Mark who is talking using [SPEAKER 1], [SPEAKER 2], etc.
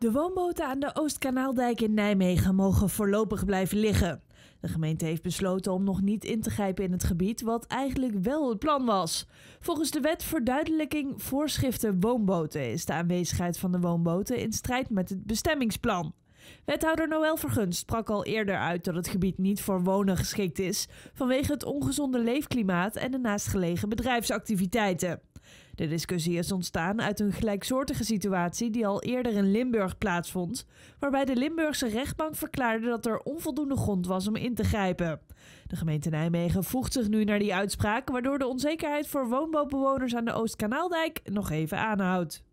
[SPEAKER 1] De woonboten aan de Oostkanaaldijk in Nijmegen mogen voorlopig blijven liggen. De gemeente heeft besloten om nog niet in te grijpen in het gebied, wat eigenlijk wel het plan was. Volgens de wet verduidelijking voorschriften woonboten is de aanwezigheid van de woonboten in strijd met het bestemmingsplan. Wethouder Noël Vergunst sprak al eerder uit dat het gebied niet voor wonen geschikt is vanwege het ongezonde leefklimaat en de naastgelegen bedrijfsactiviteiten. De discussie is ontstaan uit een gelijksoortige situatie die al eerder in Limburg plaatsvond, waarbij de Limburgse rechtbank verklaarde dat er onvoldoende grond was om in te grijpen. De gemeente Nijmegen voegt zich nu naar die uitspraak, waardoor de onzekerheid voor woonbouwbewoners aan de Oostkanaaldijk nog even aanhoudt.